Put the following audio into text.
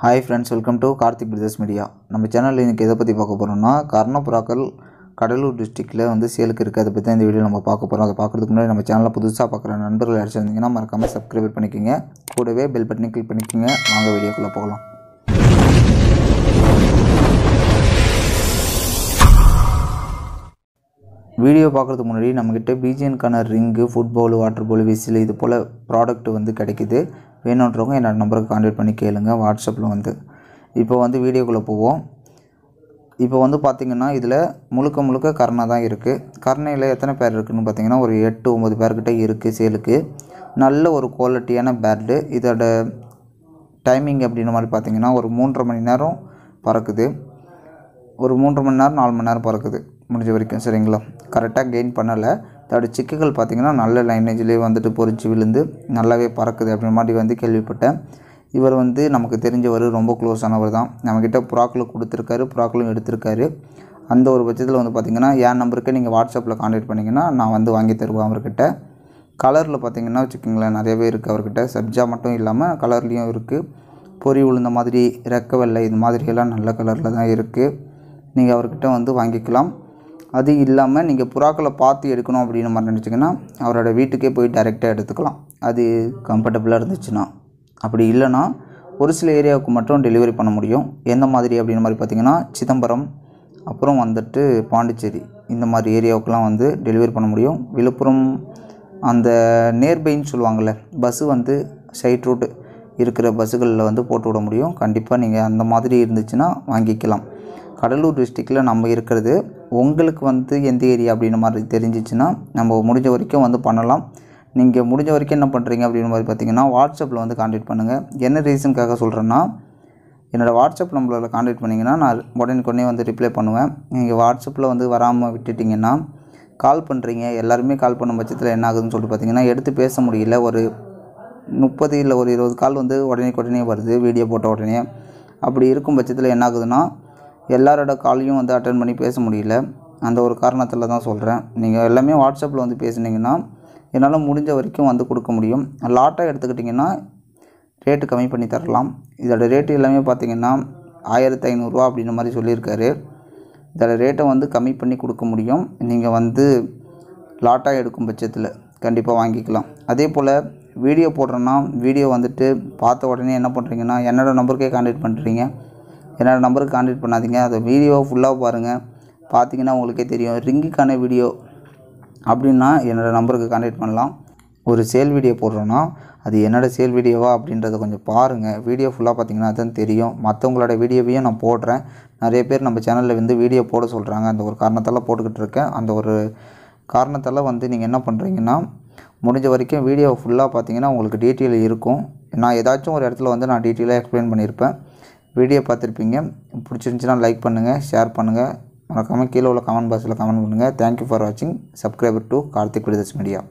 hi friends welcome to Karthik brothers media நம்ம சேனலில் இன்றைக்கி எதை பற்றி பார்க்க போகிறோம்னா கர்ணபுராக்கள் கடலூர் டிஸ்ட்ரிக்டில் வந்து சேலுக்கு இருக்குது அதை பற்றி தான் இந்த வீடியோ நம்ம பார்க்க போகிறோம் அதை பார்க்குறதுக்கு முன்னாடி நம்ம சேனலில் புதுசாக பார்க்குற நண்பர்கள் அடிச்சிருந்தீங்கன்னா மறக்காமல் சப்ஸ்கிரைப் பண்ணிக்கோங்க கூடவே பெல் பட்டனை கிளிக் பண்ணிக்கோங்க வாங்க வீடியோக்குள்ளே போகலாம் வீடியோ பார்க்குறதுக்கு முன்னாடி நம்மக்கிட்ட பிஜிஎன்கான ring football water ball whistle இது போல் ப்ராடக்ட் வந்து கிடைக்கிது வேணுன்றவங்க என்னோடய நம்பருக்கு காண்டாக்ட் பண்ணி கேளுங்கள் வாட்ஸ்அப்பில் வந்து இப்போ வந்து வீடியோக்குள்ளே போவோம் இப்போ வந்து பார்த்திங்கன்னா இதில் முழுக்க முழுக்க கர்ணா தான் இருக்குது கர்ணையில் எத்தனை பேர் இருக்குதுன்னு பார்த்தீங்கன்னா ஒரு எட்டு ஒம்பது பேர்கிட்ட இருக்குது சேலுக்கு நல்ல ஒரு குவாலிட்டியான பேர்டு இதோட டைமிங் அப்படின்ற மாதிரி பார்த்திங்கன்னா ஒரு மூன்றரை மணி நேரம் பறக்குது ஒரு மூன்று மணி நேரம் நாலு மணி நேரம் பறக்குது முடிஞ்ச வரைக்கும் சரிங்களா கரெக்டாக கெயின் பண்ணலை அதோடய சிக்குகள் பார்த்திங்கன்னா நல்ல லைனேஜ்லேயே வந்துட்டு பொறிச்சு விழுந்து நல்லாவே பறக்குது அப்படின்ற மாதிரி வந்து கேள்விப்பட்டேன் இவர் வந்து நமக்கு தெரிஞ்சவர் ரொம்ப க்ளோஸானவர் தான் நம்மக்கிட்ட ப்ராக்களும் கொடுத்துருக்காரு புறாக்களும் எடுத்திருக்காரு அந்த ஒரு பட்சத்தில் வந்து பார்த்திங்கன்னா என் நம்பருக்கு நீங்கள் வாட்ஸ்அப்பில் காண்டாக்ட் பண்ணிங்கன்னா நான் வந்து வாங்கி தருவேன் அவர்கிட்ட கலரில் பார்த்திங்கன்னா வச்சுக்கோங்களேன் நிறையவே இருக்குது அவர்கிட்ட சப்ஜா மட்டும் இல்லாமல் கலர்லேயும் இருக்குது பொறி உளுந்த மாதிரி ரெக்க வெள்ளை இது மாதிரியெல்லாம் நல்ல கலரில் தான் இருக்குது நீங்கள் அவர்கிட்ட வந்து வாங்கிக்கலாம் அது இல்லாமல் நீங்கள் புறாக்களை பார்த்து எடுக்கணும் அப்படின்னு மாதிரி நினச்சிங்கன்னா அவரோட வீட்டுக்கே போய் டைரெக்டாக எடுத்துக்கலாம் அது கம்ஃபர்டபுளாக இருந்துச்சுன்னா அப்படி இல்லைன்னா ஒரு சில ஏரியாவுக்கு மட்டும் டெலிவரி பண்ண முடியும் எந்த மாதிரி அப்படின்னு மாதிரி பார்த்திங்கன்னா சிதம்பரம் அப்புறம் வந்துட்டு பாண்டிச்சேரி இந்த மாதிரி ஏரியாவுக்கெலாம் வந்து டெலிவரி பண்ண முடியும் விழுப்புரம் அந்த நேர்பைன்னு சொல்லுவாங்கள்ல பஸ்ஸு வந்து சைட் ரூட்டு இருக்கிற பஸ்ஸுகளில் வந்து போட்டு விட முடியும் கண்டிப்பாக நீங்கள் அந்த மாதிரி இருந்துச்சுன்னா வாங்கிக்கலாம் கடலூர் டிஸ்ட்ரிக்டில் நம்ம இருக்கிறது உங்களுக்கு வந்து எந்த ஏரியா அப்படின்ற மாதிரி தெரிஞ்சிச்சுன்னா நம்ம முடிஞ்ச வரைக்கும் வந்து பண்ணலாம் நீங்கள் முடிஞ்ச வரைக்கும் என்ன பண்ணுறீங்க அப்படின்ற மாதிரி பார்த்தீங்கன்னா வாட்ஸ்அப்பில் வந்து காண்டாக்ட் பண்ணுங்கள் என்ன ரீசனுக்காக சொல்கிறேன்னா என்னோடய வாட்ஸ்அப் நம்பரில் காண்டாக்ட் பண்ணிங்கன்னா நான் உடனுக்குடனே வந்து ரிப்ளை பண்ணுவேன் நீங்கள் வாட்ஸ்அப்பில் வந்து வராமல் விட்டுட்டிங்கன்னா கால் பண்ணுறீங்க எல்லாருமே கால் பண்ணும் பட்சத்தில் என்ன ஆகுதுன்னு சொல்லிட்டு பார்த்தீங்கன்னா எடுத்து பேச முடியல ஒரு முப்பது இல்லை ஒரு இருபது கால் வந்து உடனே உடனே வருது வீடியோ போட்ட உடனே அப்படி இருக்கும் பட்சத்தில் என்ன ஆகுதுன்னா எல்லாரோட காலையும் வந்து அட்டன் பண்ணி பேச முடியல அந்த ஒரு காரணத்தில் தான் சொல்கிறேன் நீங்கள் எல்லாமே வாட்ஸ்அப்பில் வந்து பேசுனீங்கன்னா என்னால் முடிஞ்ச வரைக்கும் வந்து கொடுக்க முடியும் லாட்டாக எடுத்துக்கிட்டிங்கன்னா ரேட்டு கம்மி பண்ணி தரலாம் இதோட ரேட்டு எல்லாமே பார்த்திங்கன்னா ஆயிரத்து ஐநூறுரூவா அப்படின்ற மாதிரி சொல்லியிருக்காரு இதோட ரேட்டை வந்து கம்மி பண்ணி கொடுக்க முடியும் நீங்கள் வந்து லாட்டாக எடுக்கும் பட்சத்தில் கண்டிப்பாக வாங்கிக்கலாம் அதே போல் வீடியோ போடுறோன்னா வீடியோ வந்துட்டு பார்த்த உடனே என்ன பண்ணுறீங்கன்னா என்னோடய நம்பருக்கே கான்டாக்ட் பண்ணுறீங்க என்னோடய நம்பருக்கு காண்டக்ட் பண்ணாதீங்க அதை வீடியோ ஃபுல்லாக பாருங்கள் பார்த்தீங்கன்னா உங்களுக்கே தெரியும் ரிங்குக்கான வீடியோ அப்படின்னா என்னோடய நம்பருக்கு காண்டக்ட் பண்ணலாம் ஒரு சேல் வீடியோ போடுறோன்னா அது என்னோடய சேல் வீடியோவா அப்படின்றத கொஞ்சம் பாருங்கள் வீடியோ ஃபுல்லாக பார்த்தீங்கன்னா அதுதான் தெரியும் மற்றவங்களோட வீடியோவையும் நான் போடுறேன் நிறைய பேர் நம்ம சேனலில் வந்து வீடியோ போட சொல்கிறாங்க அந்த ஒரு காரணத்தால் போட்டுக்கிட்டு இருக்கேன் அந்த ஒரு காரணத்தால் வந்து நீங்கள் என்ன பண்ணுறீங்கன்னா முடிஞ்ச வரைக்கும் வீடியோ ஃபுல்லாக பார்த்தீங்கன்னா உங்களுக்கு டீட்டெயில் இருக்கும் நான் ஏதாச்சும் ஒரு இடத்துல வந்து நான் டீட்டெயிலாக எக்ஸ்பிளைன் பண்ணியிருப்பேன் வீடியோ பார்த்துருப்பீங்க பிடிச்சிருந்துச்சின்னா லைக் பண்ணுங்கள் ஷேர் பண்ணுங்கள் மறக்காமல் கீழே உள்ள கமெண்ட் பாக்ஸில் கமெண்ட் பண்ணுங்கள் தேங்க்யூ ஃபார் வாட்சிங் subscriber to Karthik brothers media